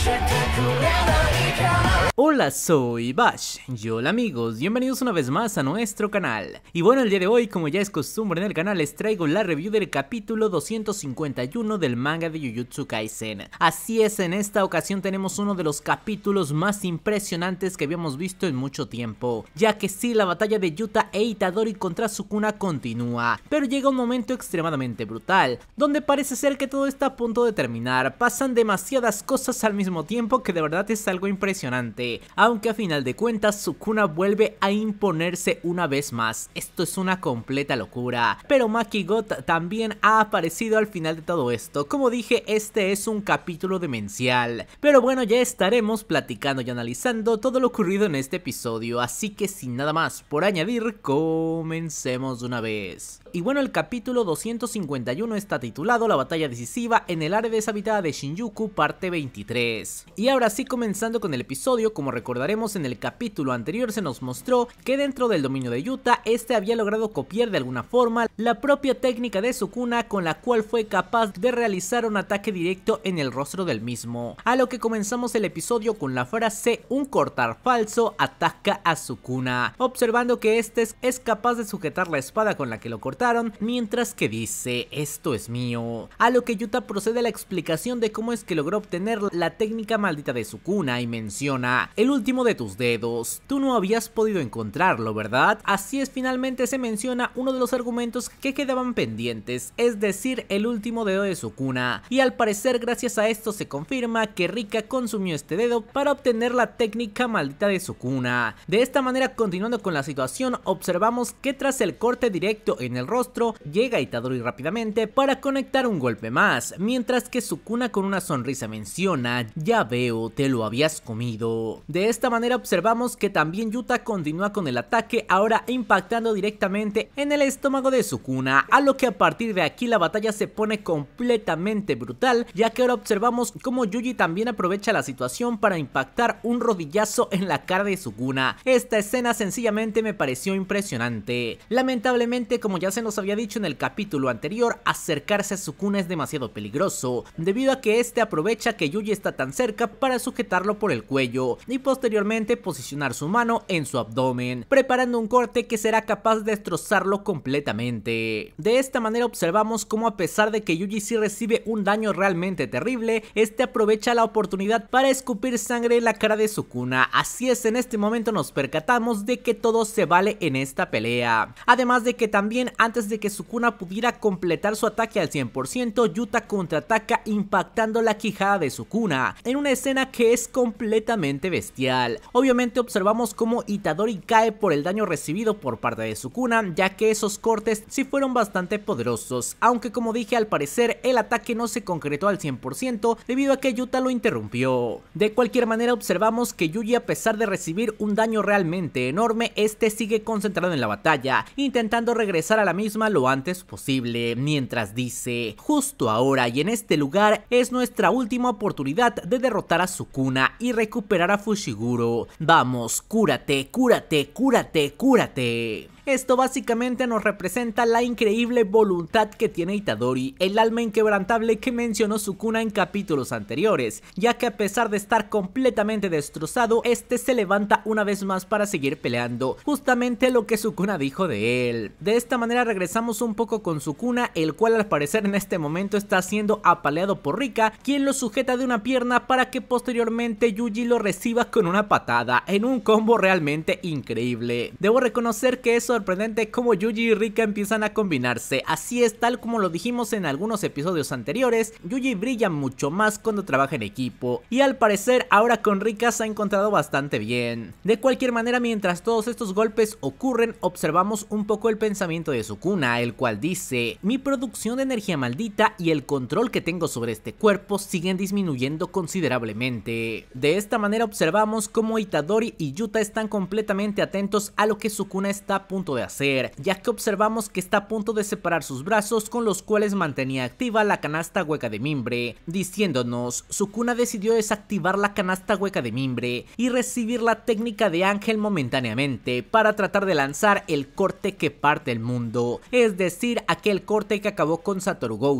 spectacular. Hola, soy Bash. Y hola amigos, bienvenidos una vez más a nuestro canal. Y bueno, el día de hoy, como ya es costumbre en el canal, les traigo la review del capítulo 251 del manga de Jujutsu Kaisen. Así es, en esta ocasión tenemos uno de los capítulos más impresionantes que habíamos visto en mucho tiempo, ya que sí, la batalla de Yuta e Itadori contra Sukuna continúa, pero llega un momento extremadamente brutal, donde parece ser que todo está a punto de terminar, pasan demasiadas cosas al mismo tiempo que de verdad es algo impresionante aunque a final de cuentas Sukuna vuelve a imponerse una vez más, esto es una completa locura, pero Maki Got también ha aparecido al final de todo esto, como dije este es un capítulo demencial, pero bueno ya estaremos platicando y analizando todo lo ocurrido en este episodio, así que sin nada más por añadir, comencemos de una vez. Y bueno, el capítulo 251 está titulado La batalla decisiva en el área deshabitada de Shinjuku, parte 23. Y ahora sí, comenzando con el episodio, como recordaremos en el capítulo anterior se nos mostró que dentro del dominio de Yuta este había logrado copiar de alguna forma la propia técnica de Sukuna con la cual fue capaz de realizar un ataque directo en el rostro del mismo, a lo que comenzamos el episodio con la frase un cortar falso ataca a Sukuna, observando que este es capaz de sujetar la espada con la que lo cortaron, mientras que dice esto es mío, a lo que Yuta procede a la explicación de cómo es que logró obtener la técnica maldita de Sukuna y menciona el último de tus dedos. Tú no habías podido encontrarlo, ¿verdad? Así es, finalmente se menciona uno de los argumentos que quedaban pendientes, es decir, el último dedo de Sukuna. Y al parecer, gracias a esto se confirma que Rika consumió este dedo para obtener la técnica maldita de Sukuna. De esta manera, continuando con la situación, observamos que tras el corte directo en el rostro, llega Itadori rápidamente para conectar un golpe más, mientras que Sukuna con una sonrisa menciona, ya veo, te lo habías comido. De esta manera observamos que también Yuta continúa con el ataque, ahora impactando directamente en el estómago de Sukuna, a lo que a partir de aquí la batalla se pone completamente brutal, ya que ahora observamos cómo Yuji también aprovecha la situación para impactar un rodillazo en la cara de Sukuna. Esta escena sencillamente me pareció impresionante. Lamentablemente, como ya se nos había dicho en el capítulo anterior, acercarse a Sukuna es demasiado peligroso, debido a que este aprovecha que Yuji está tan cerca para sujetarlo por el cuello y posteriormente posicionar su mano en su abdomen, preparando un corte que será capaz de destrozarlo completamente. De esta manera observamos cómo a pesar de que Yuji sí recibe un daño realmente terrible, este aprovecha la oportunidad para escupir sangre en la cara de Sukuna, así es en este momento nos percatamos de que todo se vale en esta pelea. Además de que también antes de que Sukuna pudiera completar su ataque al 100%, Yuta contraataca impactando la quijada de Sukuna, en una escena que es completamente bestial. Obviamente observamos cómo Itadori cae por el daño recibido por parte de Sukuna, ya que esos cortes sí fueron bastante poderosos, aunque como dije al parecer el ataque no se concretó al 100% debido a que Yuta lo interrumpió. De cualquier manera observamos que Yuji a pesar de recibir un daño realmente enorme, este sigue concentrado en la batalla, intentando regresar a la misma lo antes posible, mientras dice, justo ahora y en este lugar es nuestra última oportunidad de derrotar a Sukuna y recuperar a Fushiguro. Vamos, cúrate, cúrate, cúrate, cúrate. Esto básicamente nos representa la increíble voluntad que tiene Itadori, el alma inquebrantable que mencionó Sukuna en capítulos anteriores, ya que a pesar de estar completamente destrozado, este se levanta una vez más para seguir peleando, justamente lo que Sukuna dijo de él. De esta manera regresamos un poco con Sukuna, el cual al parecer en este momento está siendo apaleado por Rika, quien lo sujeta de una pierna para que posteriormente Yuji lo reciba con una patada, en un combo realmente increíble. Debo reconocer que eso sorprendente cómo Yuji y Rika empiezan a combinarse. Así es, tal como lo dijimos en algunos episodios anteriores, Yuji brilla mucho más cuando trabaja en equipo. Y al parecer, ahora con Rika se ha encontrado bastante bien. De cualquier manera, mientras todos estos golpes ocurren, observamos un poco el pensamiento de Sukuna, el cual dice, mi producción de energía maldita y el control que tengo sobre este cuerpo siguen disminuyendo considerablemente. De esta manera observamos cómo Itadori y Yuta están completamente atentos a lo que Sukuna está apuntando de hacer, ya que observamos que está a punto de separar sus brazos con los cuales mantenía activa la canasta hueca de mimbre, diciéndonos, Sukuna decidió desactivar la canasta hueca de mimbre y recibir la técnica de Ángel momentáneamente para tratar de lanzar el corte que parte el mundo, es decir, aquel corte que acabó con Satoru Gojo.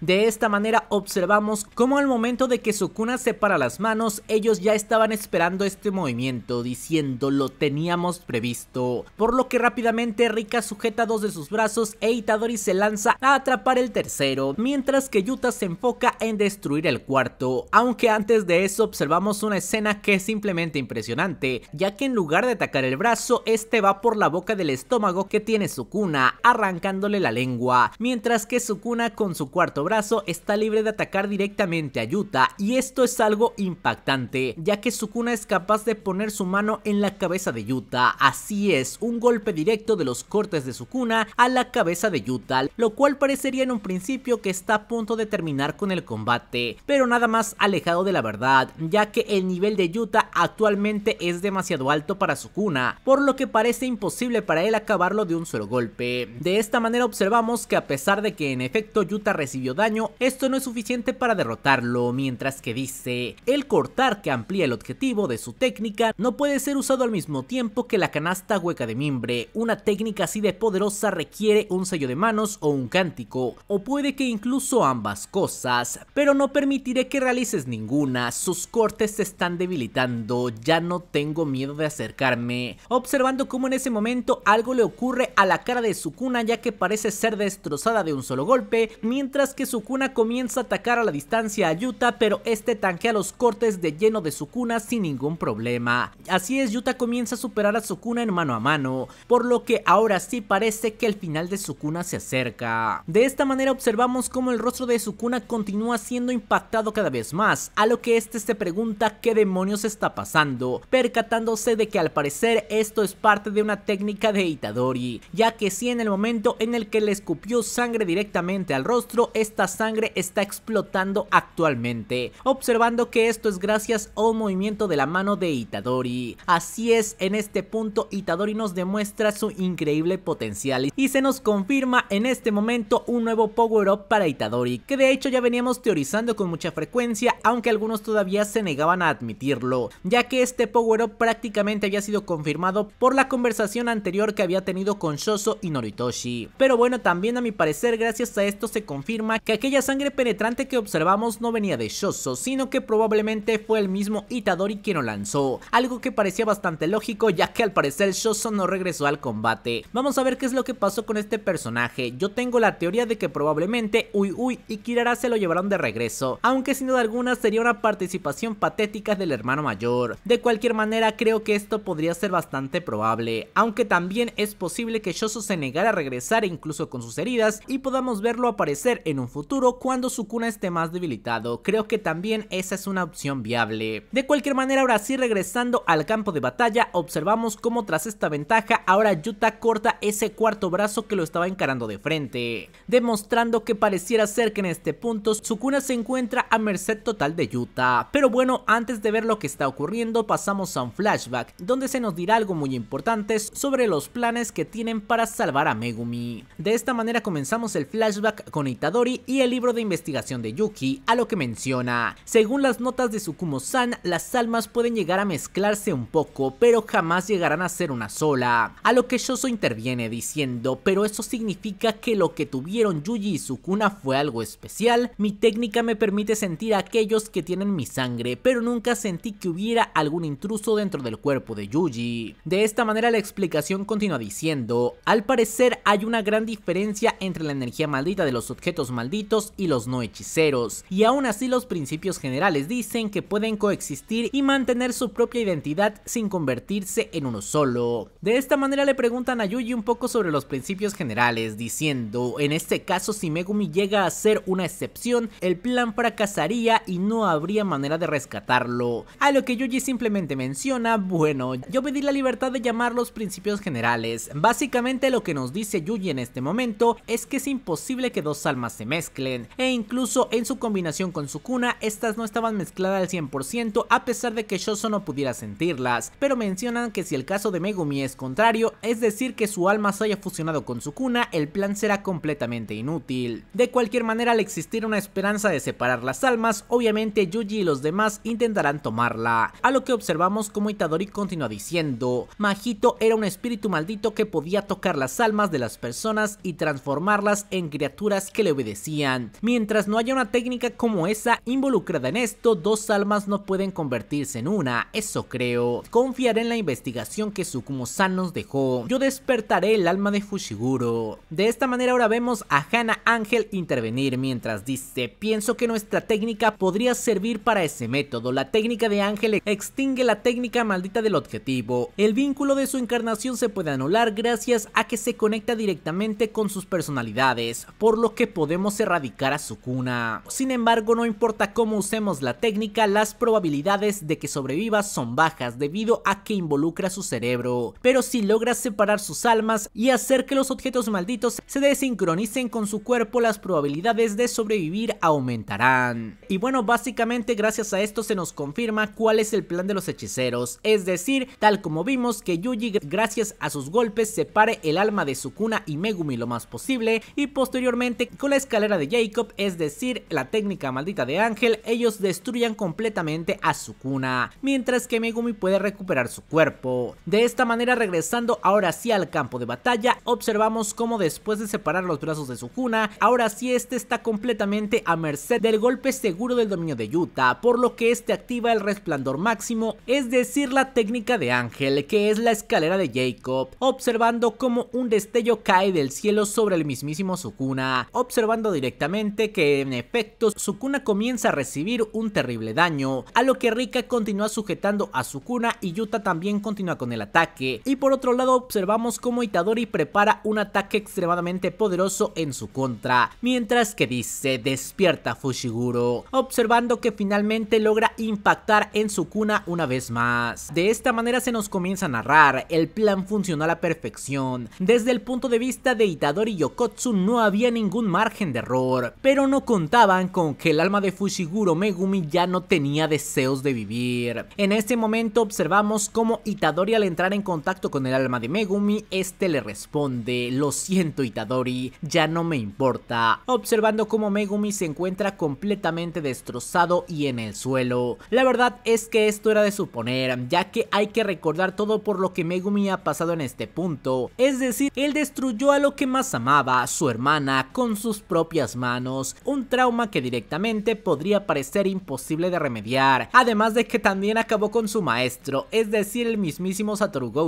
De esta manera observamos cómo al momento de que Sukuna separa las manos, ellos ya estaban esperando este movimiento, diciendo lo teníamos previsto, por lo que rápidamente Rápidamente Rika sujeta dos de sus brazos e Itadori se lanza a atrapar el tercero, mientras que Yuta se enfoca en destruir el cuarto, aunque antes de eso observamos una escena que es simplemente impresionante, ya que en lugar de atacar el brazo, este va por la boca del estómago que tiene Sukuna, arrancándole la lengua, mientras que Sukuna con su cuarto brazo está libre de atacar directamente a Yuta, y esto es algo impactante, ya que Sukuna es capaz de poner su mano en la cabeza de Yuta, así es, un golpe directo directo de los cortes de su cuna a la cabeza de Yuta... lo cual parecería en un principio que está a punto de terminar con el combate, pero nada más alejado de la verdad, ya que el nivel de Yuta actualmente es demasiado alto para su cuna, por lo que parece imposible para él acabarlo de un solo golpe. De esta manera observamos que a pesar de que en efecto Yuta recibió daño, esto no es suficiente para derrotarlo, mientras que dice, el cortar que amplía el objetivo de su técnica no puede ser usado al mismo tiempo que la canasta hueca de mimbre, una técnica así de poderosa requiere un sello de manos o un cántico, o puede que incluso ambas cosas, pero no permitiré que realices ninguna, sus cortes se están debilitando, ya no tengo miedo de acercarme, observando cómo en ese momento algo le ocurre a la cara de Sukuna ya que parece ser destrozada de un solo golpe, mientras que Sukuna comienza a atacar a la distancia a Yuta, pero este tanquea los cortes de lleno de Sukuna sin ningún problema. Así es, Yuta comienza a superar a Sukuna en mano a mano, por lo que ahora sí parece que el final de Sukuna se acerca. De esta manera observamos cómo el rostro de Sukuna continúa siendo impactado cada vez más, a lo que este se pregunta qué demonios está pasando, percatándose de que al parecer esto es parte de una técnica de Itadori, ya que si en el momento en el que le escupió sangre directamente al rostro, esta sangre está explotando actualmente, observando que esto es gracias a un movimiento de la mano de Itadori. Así es, en este punto Itadori nos demuestra su increíble potencial y se nos confirma en este momento un nuevo power up para Itadori, que de hecho ya veníamos teorizando con mucha frecuencia, aunque algunos todavía se negaban a admitirlo, ya que este power up prácticamente había sido confirmado por la conversación anterior que había tenido con Shoso y Noritoshi. Pero bueno, también a mi parecer gracias a esto se confirma que aquella sangre penetrante que observamos no venía de Shoso, sino que probablemente fue el mismo Itadori quien lo lanzó, algo que parecía bastante lógico ya que al parecer Shoso no regresó al combate. Vamos a ver qué es lo que pasó con este personaje. Yo tengo la teoría de que probablemente Uy Uy y Kirara se lo llevaron de regreso, aunque sin duda alguna sería una participación patética del hermano mayor. De cualquier manera creo que esto podría ser bastante probable, aunque también es posible que Shoso se negara a regresar incluso con sus heridas y podamos verlo aparecer en un futuro cuando su cuna esté más debilitado. Creo que también esa es una opción viable. De cualquier manera ahora sí regresando al campo de batalla observamos cómo tras esta ventaja ahora Yuta corta ese cuarto brazo que lo estaba encarando de frente, demostrando que pareciera ser que en este punto Sukuna se encuentra a merced total de Yuta. Pero bueno, antes de ver lo que está ocurriendo, pasamos a un flashback, donde se nos dirá algo muy importante sobre los planes que tienen para salvar a Megumi. De esta manera comenzamos el flashback con Itadori y el libro de investigación de Yuki, a lo que menciona. Según las notas de Sukumo-san, las almas pueden llegar a mezclarse un poco, pero jamás llegarán a ser una sola. A lo que Shoso interviene diciendo, pero eso significa que lo que tuvieron Yuji y Sukuna fue algo especial, mi técnica me permite sentir a aquellos que tienen mi sangre, pero nunca sentí que hubiera algún intruso dentro del cuerpo de Yuji. De esta manera la explicación continúa diciendo, al parecer hay una gran diferencia entre la energía maldita de los objetos malditos y los no hechiceros, y aún así los principios generales dicen que pueden coexistir y mantener su propia identidad sin convertirse en uno solo. De esta manera le preguntan a Yuji un poco sobre los principios generales, diciendo, en este caso si Megumi llega a ser una excepción, el plan fracasaría y no habría manera de rescatarlo. A lo que Yuji simplemente menciona, bueno, yo pedí la libertad de llamar los principios generales. Básicamente lo que nos dice Yuji en este momento es que es imposible que dos almas se mezclen, e incluso en su combinación con su cuna, estas no estaban mezcladas al 100% a pesar de que Shoso no pudiera sentirlas, pero mencionan que si el caso de Megumi es contrario, es decir que su alma se haya fusionado con su cuna, el plan será completamente inútil. De cualquier manera, al existir una esperanza de separar las almas, obviamente Yuji y los demás intentarán tomarla, a lo que observamos como Itadori continúa diciendo, Majito era un espíritu maldito que podía tocar las almas de las personas y transformarlas en criaturas que le obedecían. Mientras no haya una técnica como esa involucrada en esto, dos almas no pueden convertirse en una, eso creo. Confiaré en la investigación que Sukumo-san nos dejó yo despertaré el alma de Fushiguro. De esta manera ahora vemos a Hannah Ángel intervenir mientras dice, pienso que nuestra técnica podría servir para ese método. La técnica de Ángel extingue la técnica maldita del objetivo. El vínculo de su encarnación se puede anular gracias a que se conecta directamente con sus personalidades, por lo que podemos erradicar a su cuna. Sin embargo, no importa cómo usemos la técnica, las probabilidades de que sobreviva son bajas debido a que involucra su cerebro. Pero si logra separar sus almas y hacer que los objetos malditos se desincronicen con su cuerpo, las probabilidades de sobrevivir aumentarán. Y bueno, básicamente gracias a esto se nos confirma cuál es el plan de los hechiceros, es decir, tal como vimos que Yuji gracias a sus golpes separe el alma de Sukuna y Megumi lo más posible y posteriormente con la escalera de Jacob, es decir, la técnica maldita de Ángel, ellos destruyan completamente a Sukuna, mientras que Megumi puede recuperar su cuerpo. De esta manera regresando ahora sí al campo de batalla, observamos cómo después de separar los brazos de Sukuna, ahora sí este está completamente a merced del golpe seguro del dominio de Yuta, por lo que este activa el resplandor máximo, es decir la técnica de Ángel, que es la escalera de Jacob, observando cómo un destello cae del cielo sobre el mismísimo Sukuna, observando directamente que en efecto Sukuna comienza a recibir un terrible daño, a lo que Rika continúa sujetando a Sukuna y Yuta también continúa con el ataque, y por otro lado observamos cómo Itadori prepara un ataque extremadamente poderoso en su contra, mientras que dice despierta Fushiguro, observando que finalmente logra impactar en su cuna una vez más. De esta manera se nos comienza a narrar, el plan funcionó a la perfección, desde el punto de vista de Itadori y Yokotsu no había ningún margen de error, pero no contaban con que el alma de Fushiguro Megumi ya no tenía deseos de vivir. En este momento observamos cómo Itadori al entrar en contacto con el alma de Megumi, este le responde, lo siento Itadori, ya no me importa, observando cómo Megumi se encuentra completamente destrozado y en el suelo. La verdad es que esto era de suponer, ya que hay que recordar todo por lo que Megumi ha pasado en este punto, es decir, él destruyó a lo que más amaba, su hermana, con sus propias manos, un trauma que directamente podría parecer imposible de remediar, además de que también acabó con su maestro, es decir, el mismísimo Satoru Gojo,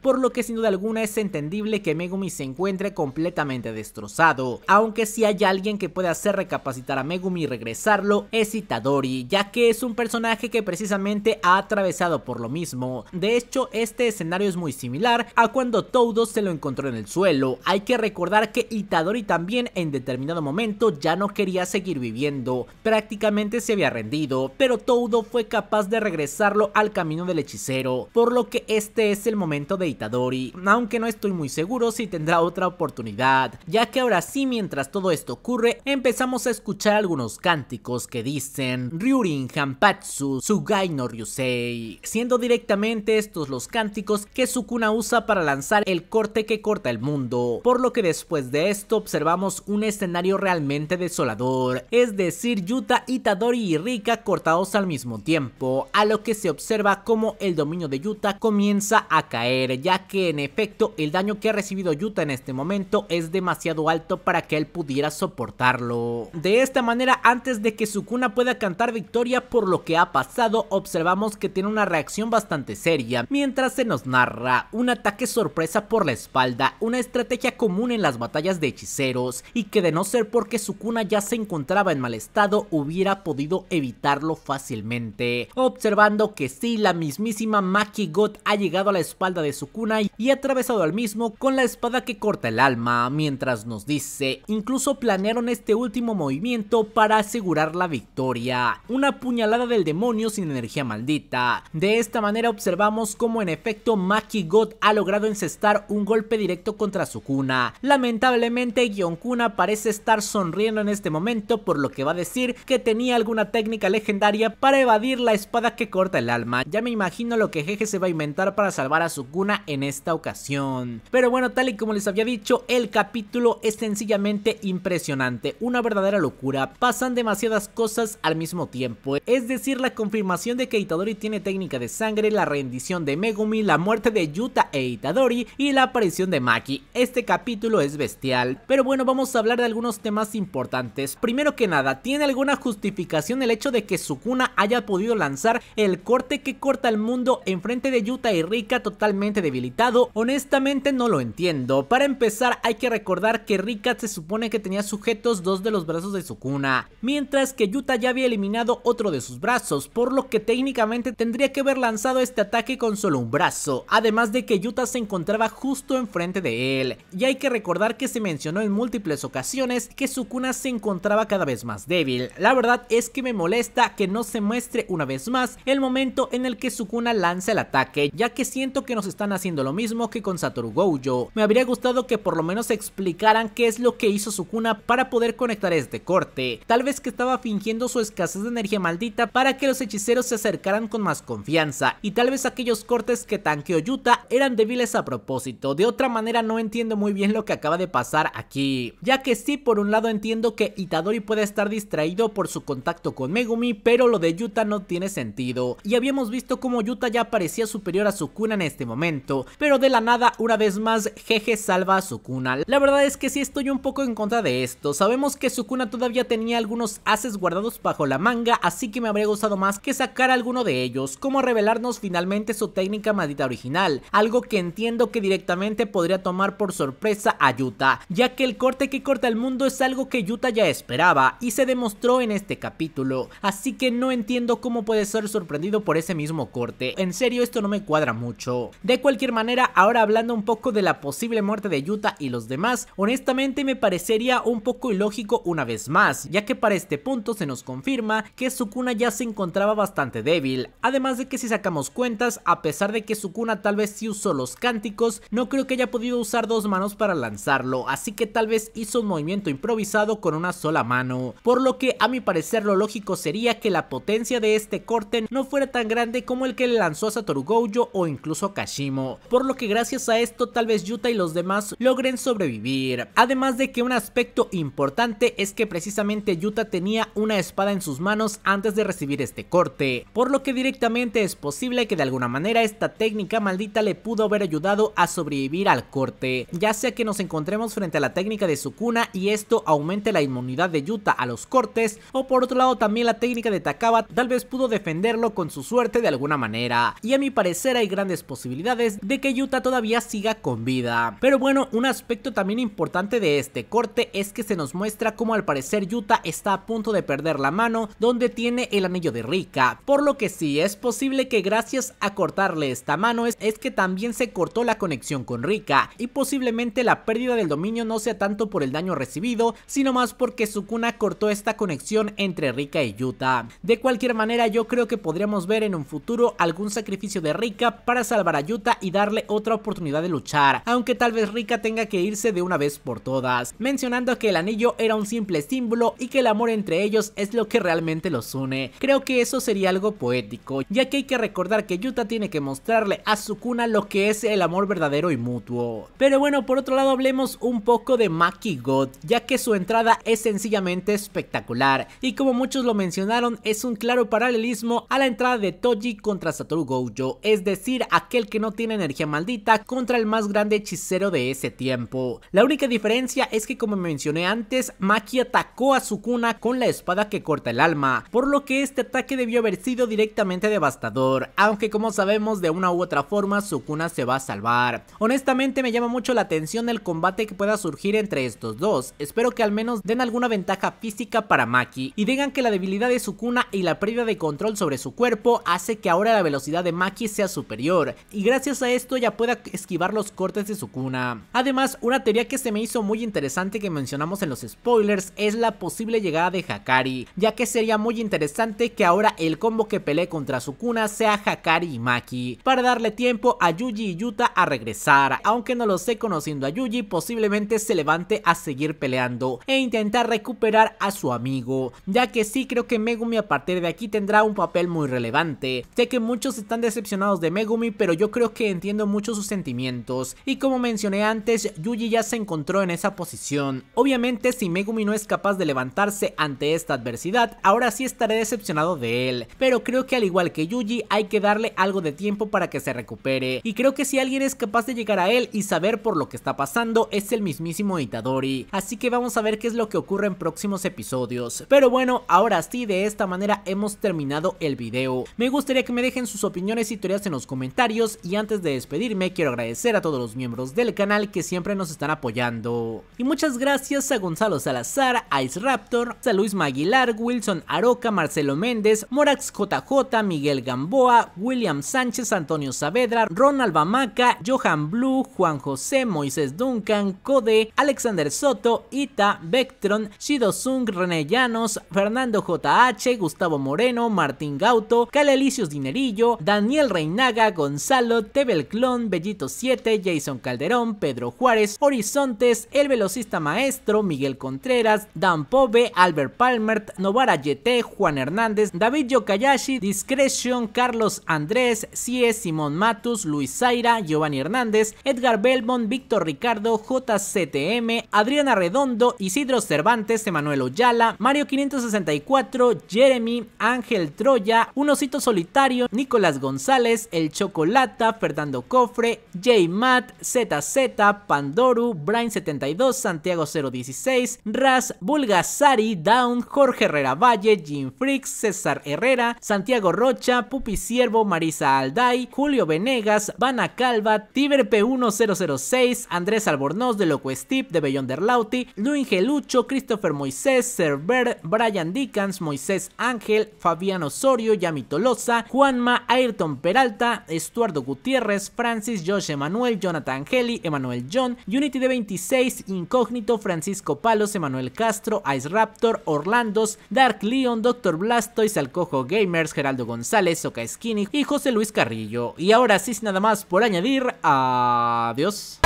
por lo que sin duda alguna es entendible que Megumi se encuentre completamente destrozado, aunque si hay alguien que puede hacer recapacitar a Megumi y regresarlo es Itadori, ya que es un personaje que precisamente ha atravesado por lo mismo. De hecho, este escenario es muy similar a cuando Todo se lo encontró en el suelo. Hay que recordar que Itadori también en determinado momento ya no quería seguir viviendo, prácticamente se había rendido, pero Todo fue capaz de regresarlo al camino del hechicero, por lo que este es el momento de Itadori aunque no estoy muy seguro si tendrá otra oportunidad, ya que ahora sí mientras todo esto ocurre, empezamos a escuchar algunos cánticos que dicen Ryurin Hanpatsu Sugai no Ryusei, siendo directamente estos los cánticos que Sukuna usa para lanzar el corte que corta el mundo, por lo que después de esto observamos un escenario realmente desolador, es decir Yuta, Itadori y Rika cortados al mismo tiempo, a lo que se observa como el dominio de Yuta comienza a caer ya que en efecto el daño que ha recibido Yuta en este momento es demasiado alto para que él pudiera soportarlo. De esta manera, antes de que Sukuna pueda cantar victoria por lo que ha pasado, observamos que tiene una reacción bastante seria, mientras se nos narra un ataque sorpresa por la espalda, una estrategia común en las batallas de hechiceros, y que de no ser porque Sukuna ya se encontraba en mal estado, hubiera podido evitarlo fácilmente. Observando que sí, la mismísima Maki God ha llegado a la espalda de Sukuna y ha atravesado al mismo con la espada que corta el alma, mientras nos dice, incluso planearon este último movimiento para asegurar la victoria, una puñalada del demonio sin energía maldita. De esta manera observamos cómo en efecto Maki God ha logrado encestar un golpe directo contra Sukuna. Lamentablemente Kuna parece estar sonriendo en este momento por lo que va a decir que tenía alguna técnica legendaria para evadir la espada que corta el alma. Ya me imagino lo que Jeje se va a inventar para salvar a Sukuna en este esta ocasión. Pero bueno, tal y como les había dicho, el capítulo es sencillamente impresionante, una verdadera locura, pasan demasiadas cosas al mismo tiempo, es decir, la confirmación de que Itadori tiene técnica de sangre, la rendición de Megumi, la muerte de Yuta e Itadori y la aparición de Maki. Este capítulo es bestial, pero bueno, vamos a hablar de algunos temas importantes. Primero que nada, ¿tiene alguna justificación el hecho de que Sukuna haya podido lanzar el corte que corta el mundo enfrente de Yuta y Rika totalmente debilitado Honestamente no lo entiendo. Para empezar hay que recordar que Rikat se supone que tenía sujetos dos de los brazos de Sukuna, mientras que Yuta ya había eliminado otro de sus brazos, por lo que técnicamente tendría que haber lanzado este ataque con solo un brazo, además de que Yuta se encontraba justo enfrente de él. Y hay que recordar que se mencionó en múltiples ocasiones que Sukuna se encontraba cada vez más débil. La verdad es que me molesta que no se muestre una vez más el momento en el que Sukuna lanza el ataque, ya que siento que nos están haciendo lo lo mismo que con Satoru Gojo. Me habría gustado que por lo menos explicaran qué es lo que hizo Sukuna para poder conectar este corte. Tal vez que estaba fingiendo su escasez de energía maldita para que los hechiceros se acercaran con más confianza. Y tal vez aquellos cortes que tanqueó Yuta eran débiles a propósito. De otra manera no entiendo muy bien lo que acaba de pasar aquí. Ya que sí, por un lado entiendo que Itadori puede estar distraído por su contacto con Megumi, pero lo de Yuta no tiene sentido. Y habíamos visto cómo Yuta ya parecía superior a Sukuna en este momento pero de la nada, una vez más, Jeje salva a Sukuna. La verdad es que sí estoy un poco en contra de esto. Sabemos que Sukuna todavía tenía algunos haces guardados bajo la manga, así que me habría gustado más que sacar alguno de ellos, como revelarnos finalmente su técnica maldita original, algo que entiendo que directamente podría tomar por sorpresa a Yuta, ya que el corte que corta el mundo es algo que Yuta ya esperaba y se demostró en este capítulo, así que no entiendo cómo puede ser sorprendido por ese mismo corte, en serio esto no me cuadra mucho. De cualquier manera, ahora hablando un poco de la posible muerte de Yuta y los demás, honestamente me parecería un poco ilógico una vez más, ya que para este punto se nos confirma que Sukuna ya se encontraba bastante débil, además de que si sacamos cuentas, a pesar de que Sukuna tal vez sí usó los cánticos, no creo que haya podido usar dos manos para lanzarlo, así que tal vez hizo un movimiento improvisado con una sola mano, por lo que a mi parecer lo lógico sería que la potencia de este corte no fuera tan grande como el que le lanzó a Satoru Gojo o incluso a Kashimo, por lo que gracias a esto tal vez Yuta y los demás logren sobrevivir. Además de que un aspecto importante es que precisamente Yuta tenía una espada en sus manos antes de recibir este corte, por lo que directamente es posible que de alguna manera esta técnica maldita le pudo haber ayudado a sobrevivir al corte, ya sea que nos encontremos frente a la técnica de Sukuna y esto aumente la inmunidad de Yuta a los cortes, o por otro lado también la técnica de Takaba tal vez pudo defenderlo con su suerte de alguna manera, y a mi parecer hay grandes posibilidades de que Yuta todavía siga con vida. Pero bueno, un aspecto también importante de este corte es que se nos muestra como al parecer Yuta está a punto de perder la mano donde tiene el anillo de Rika, por lo que sí es posible que gracias a cortarle esta mano es, es que también se cortó la conexión con Rika y posiblemente la pérdida del dominio no sea tanto por el daño recibido, sino más porque Sukuna cortó esta conexión entre Rika y Yuta. De cualquier manera yo creo que podríamos ver en un futuro algún sacrificio de Rika para salvar a Yuta y dar otra oportunidad de luchar, aunque tal vez Rika tenga que irse de una vez por todas, mencionando que el anillo era un simple símbolo y que el amor entre ellos es lo que realmente los une. Creo que eso sería algo poético, ya que hay que recordar que Yuta tiene que mostrarle a Sukuna lo que es el amor verdadero y mutuo. Pero bueno, por otro lado hablemos un poco de Maki God, ya que su entrada es sencillamente espectacular, y como muchos lo mencionaron, es un claro paralelismo a la entrada de Toji contra Satoru Gojo, es decir, aquel que no tiene energía maldita contra el más grande hechicero de ese tiempo. La única diferencia es que como mencioné antes, Maki atacó a Sukuna con la espada que corta el alma, por lo que este ataque debió haber sido directamente devastador, aunque como sabemos de una u otra forma Sukuna se va a salvar. Honestamente me llama mucho la atención el combate que pueda surgir entre estos dos, espero que al menos den alguna ventaja física para Maki y digan que la debilidad de Sukuna y la pérdida de control sobre su cuerpo hace que ahora la velocidad de Maki sea superior y gracias a esto ya pueda esquivar los cortes de Sukuna. Además, una teoría que se me hizo muy interesante que mencionamos en los spoilers es la posible llegada de Hakari, ya que sería muy interesante que ahora el combo que pelee contra Sukuna sea Hakari y Maki, para darle tiempo a Yuji y Yuta a regresar, aunque no lo sé conociendo a Yuji posiblemente se levante a seguir peleando e intentar recuperar a su amigo, ya que sí creo que Megumi a partir de aquí tendrá un papel muy relevante, sé que muchos están decepcionados de Megumi pero yo creo que entiendo Muchos sus sentimientos y como mencioné antes, Yuji ya se encontró en esa posición. Obviamente si Megumi no es capaz de levantarse ante esta adversidad, ahora sí estaré decepcionado de él, pero creo que al igual que Yuji hay que darle algo de tiempo para que se recupere y creo que si alguien es capaz de llegar a él y saber por lo que está pasando es el mismísimo Itadori, así que vamos a ver qué es lo que ocurre en próximos episodios. Pero bueno, ahora sí de esta manera hemos terminado el video. Me gustaría que me dejen sus opiniones y teorías en los comentarios y antes de pedirme quiero agradecer a todos los miembros del canal que siempre nos están apoyando. Y muchas gracias a Gonzalo Salazar, Ice Raptor, a Luis Maguilar, Wilson Aroca, Marcelo Méndez, Morax JJ, Miguel Gamboa, William Sánchez, Antonio Saavedra, Ronald Bamaca, Johan Blue, Juan José, Moisés Duncan, Code, Alexander Soto, Ita, Vectron, Shido Sung, René Llanos, Fernando JH, Gustavo Moreno, Martín Gauto, Calelicios Dinerillo, Daniel Reinaga, Gonzalo, Tebel Club, Bellito 7, Jason Calderón, Pedro Juárez, Horizontes, El Velocista Maestro, Miguel Contreras, Dan Pove, Albert Palmert, Novara Yete, Juan Hernández, David Yokayashi, Discretion, Carlos Andrés, Cies, Simón Matus, Luis Zaira, Giovanni Hernández, Edgar Belmont, Víctor Ricardo, JCTM, Adriana Redondo, Isidro Cervantes, Emanuel Oyala, Mario 564, Jeremy, Ángel Troya, Un Solitario, Nicolás González, El Chocolata, Fernando Cofre, Matt, ZZ, Pandoru, brian 72 Santiago016, Raz, Bulgasari, Down, Jorge Herrera Valle, Jim Freaks, César Herrera, Santiago Rocha, Pupi Siervo, Marisa Alday, Julio Venegas, Vana Calva, Tiber P1006, Andrés Albornoz de Loco de lauti Luis Gelucho, Christopher Moisés, Server, Brian Dickens, Moisés Ángel, Fabián Osorio, Yami Tolosa, Juanma, Ayrton Peralta, Estuardo Gutiérrez, Francis, Josh Emanuel, Jonathan Heli, Emanuel John, Unity de 26, Incógnito, Francisco Palos, Emanuel Castro, Ice Raptor, Orlandos, Dark Leon, Doctor Blastoise, Alcojo Gamers, Geraldo González, Oka Skinny y José Luis Carrillo. Y ahora sí, sin nada más por añadir, adiós.